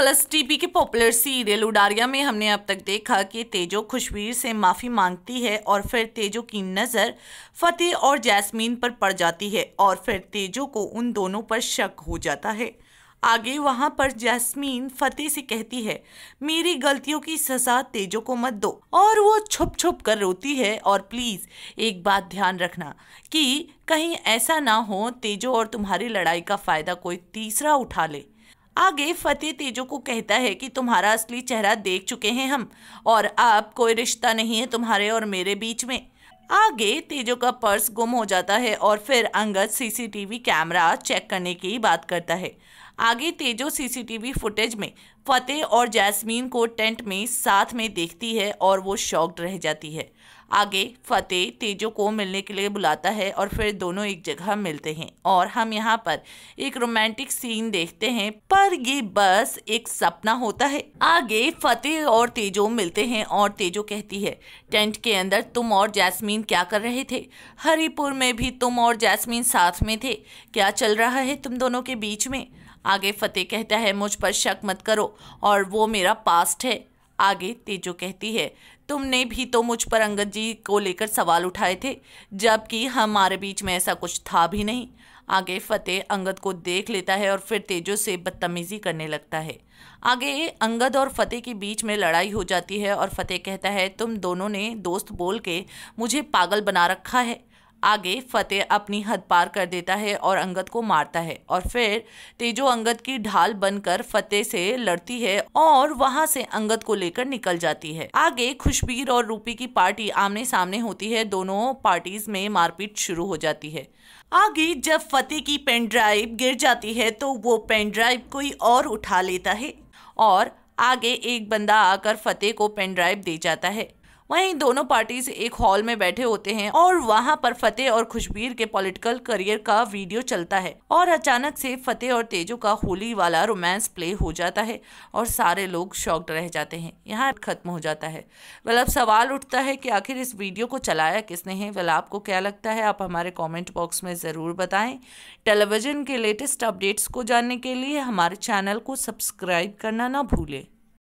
colours TV के popular serial Udaariyaan में हमने अब तक देखा कि तेजो खुशवीर से माफ़ी मांगती है और फिर तेजो की नज़र फतेह और जैस्मीन पर पड़ जाती है और फिर तेजो को उन दोनों पर शक हो जाता है आगे वहाँ पर जैस्मीन फतेह से कहती है मेरी गलतियों की सजा तेजो को मत दो और वो छुप छुप कर रोती है और प्लीज़ एक बात ध्यान रखना कि कहीं ऐसा ना हो तेजो और तुम्हारी लड़ाई का फ़ायदा कोई तीसरा उठा ले आगे फतेह तेजो को कहता है कि तुम्हारा असली चेहरा देख चुके हैं हम और आप कोई रिश्ता नहीं है तुम्हारे और मेरे बीच में आगे तेजो का पर्स गुम हो जाता है और फिर अंगद सीसीटीवी कैमरा चेक करने की बात करता है आगे तेजो सीसीटीवी फुटेज में फतेह और जैस्मीन को टेंट में साथ में देखती है और वो शॉक्ड रह जाती है आगे फतेह तेजो को मिलने के लिए बुलाता है और फिर दोनों एक जगह मिलते हैं और हम यहाँ पर एक रोमांटिक सीन देखते हैं पर ये बस एक सपना होता है आगे फतेह और तेजो मिलते हैं और तेजो कहती है टेंट के अंदर तुम और जैस्मीन क्या कर रहे थे हरिपुर में भी तुम और जैस्मीन साथ में थे क्या चल रहा है तुम दोनों के बीच में आगे फतेह कहता है मुझ पर शक मत करो और वो मेरा पास्ट है आगे तेजो कहती है तुमने भी तो मुझ पर अंगद जी को लेकर सवाल उठाए थे जबकि हमारे बीच में ऐसा कुछ था भी नहीं आगे फतेह अंगद को देख लेता है और फिर तेजो से बदतमीज़ी करने लगता है आगे अंगद और फतेह के बीच में लड़ाई हो जाती है और फतेह कहता है तुम दोनों ने दोस्त बोल के मुझे पागल बना रखा है आगे फतेह अपनी हद पार कर देता है और अंगद को मारता है और फिर तेजो अंगद की ढाल बनकर फतेह से लड़ती है और वहां से अंगद को लेकर निकल जाती है आगे खुशबीर और रूपी की पार्टी आमने सामने होती है दोनों पार्टीज में मारपीट शुरू हो जाती है आगे जब फतेह की पेन ड्राइव गिर जाती है तो वो पेन ड्राइव कोई और उठा लेता है और आगे एक बंदा आकर फतेह को पेन ड्राइव दे जाता है वहीं दोनों पार्टीज एक हॉल में बैठे होते हैं और वहाँ पर फतेह और खुशबीर के पॉलिटिकल करियर का वीडियो चलता है और अचानक से फतेह और तेजो का होली वाला रोमांस प्ले हो जाता है और सारे लोग शॉक्ड रह जाते हैं यहाँ खत्म हो जाता है वेल अब सवाल उठता है कि आखिर इस वीडियो को चलाया किसने है वेल आपको क्या लगता है आप हमारे कॉमेंट बॉक्स में ज़रूर बताएं टेलीविज़न के लेटेस्ट अपडेट्स को जानने के लिए हमारे चैनल को सब्सक्राइब करना ना भूलें